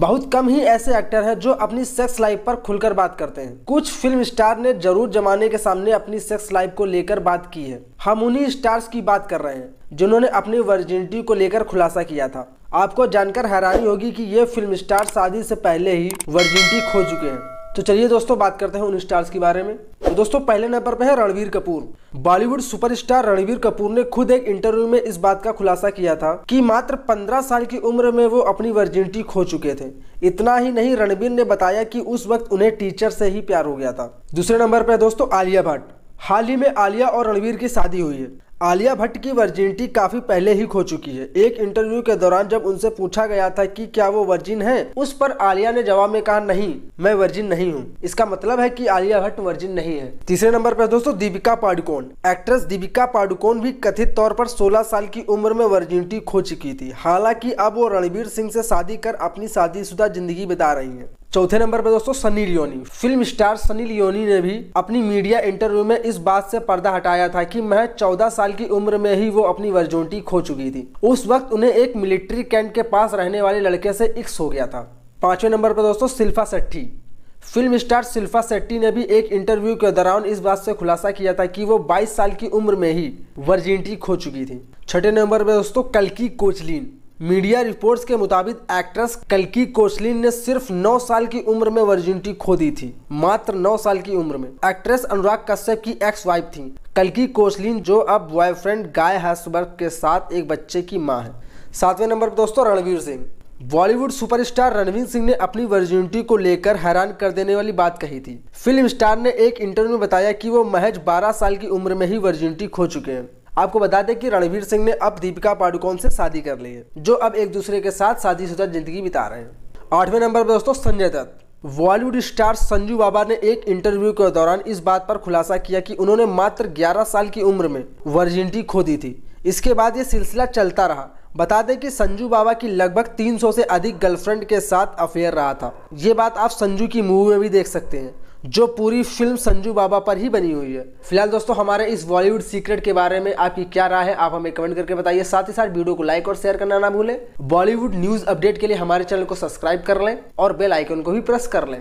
बहुत कम ही ऐसे एक्टर हैं जो अपनी सेक्स लाइफ पर खुलकर बात करते हैं कुछ फिल्म स्टार ने जरूर जमाने के सामने अपनी सेक्स लाइफ को लेकर बात की है हम उन्हीं स्टार्स की बात कर रहे हैं जिन्होंने अपनी वर्जिनिटी को लेकर खुलासा किया था आपको जानकर हैरानी होगी कि ये फिल्म स्टार शादी से पहले ही वर्जिनिटी खो चुके हैं तो चलिए दोस्तों बात करते हैं उन स्टार्स के बारे में दोस्तों पहले नंबर पर है रणवीर कपूर बॉलीवुड सुपरस्टार रणवीर कपूर ने खुद एक इंटरव्यू में इस बात का खुलासा किया था कि मात्र 15 साल की उम्र में वो अपनी वर्जिनिटी खो चुके थे इतना ही नहीं रणवीर ने बताया कि उस वक्त उन्हें टीचर से ही प्यार हो गया था दूसरे नंबर पर दोस्तों आलिया भट्ट हाल ही में आलिया और रणवीर की शादी हुई है आलिया भट्ट की वर्जिनिटी काफी पहले ही खो चुकी है एक इंटरव्यू के दौरान जब उनसे पूछा गया था कि क्या वो वर्जिन है उस पर आलिया ने जवाब में कहा नहीं मैं वर्जिन नहीं हूँ इसका मतलब है कि आलिया भट्ट वर्जिन नहीं है तीसरे नंबर पर दोस्तों दीपिका पाडुकोन एक्ट्रेस दीपिका पाडुकोन भी कथित तौर पर सोलह साल की उम्र में वर्जिनिटी खो चुकी थी हालांकि अब वो रणबीर सिंह से शादी कर अपनी शादीशुदा जिंदगी बिता रही है चौथे नंबर पर दोस्तों सनी लियोनी फिल्म स्टार सनी लियोनी ने भी अपनी मीडिया इंटरव्यू में इस बात से पर्दा हटाया था कि मैं चौदह साल की उम्र में ही वो अपनी वर्जोंटी खो चुकी थी उस वक्त उन्हें एक मिलिट्री कैंट के पास रहने वाले लड़के से इक्स हो गया था पांचवें नंबर पर दोस्तों शिल्फा सेट्टी फिल्म स्टार शिल्फा सेट्टी ने भी एक इंटरव्यू के दौरान इस बात से खुलासा किया था कि वो 22 साल की उम्र में ही वर्जिनिटी खो चुकी थी छठे नंबर पर दोस्तों कलकी कोचलिन मीडिया रिपोर्ट्स के मुताबिक एक्ट्रेस कलकी कोशलिन ने सिर्फ 9 साल की उम्र में वर्जिनिटी खो दी थी मात्र 9 साल की उम्र में एक्ट्रेस अनुराग कश्यप की एक्स वाइफ थी कलकी कोशलिन जो अब बॉयफ्रेंड गाय हैसबर्ग के साथ एक बच्चे की माँ है सातवें नंबर पर दोस्तों रणवीर सिंह बॉलीवुड सुपरस्टार रणवीर सिंह ने अपनी वर्जिनिटी को लेकर हैरान कर देने वाली बात कही थी फिल्म स्टार ने एक इंटरव्यू में बताया कि वो महज 12 साल की उम्र में ही वर्जिनिटी खो चुके हैं आपको बता दें कि रणवीर सिंह ने अब दीपिका पाडुकोन से शादी कर ली है जो अब एक दूसरे के साथ शादीशुदा जिंदगी बिता रहे हैं आठवें नंबर पर दोस्तों संजय दत्त बॉलीवुड स्टार संजू बाबा ने एक इंटरव्यू के दौरान इस बात पर खुलासा किया कि उन्होंने मात्र 11 साल की उम्र में वर्जिनिटी खो दी थी इसके बाद ये सिलसिला चलता रहा बता दें कि संजू बाबा की लगभग 300 से अधिक गर्लफ्रेंड के साथ अफेयर रहा था ये बात आप संजू की मूवी में भी देख सकते हैं जो पूरी फिल्म संजू बाबा पर ही बनी हुई है फिलहाल दोस्तों हमारे इस बॉलीवुड सीक्रेट के बारे में आपकी क्या राय है आप हमें कमेंट करके बताइए साथ ही साथ वीडियो को लाइक और शेयर करना ना भूलें बॉलीवुड न्यूज अपडेट के लिए हमारे चैनल को सब्सक्राइब कर लें और बेल आइकन को भी प्रेस कर लें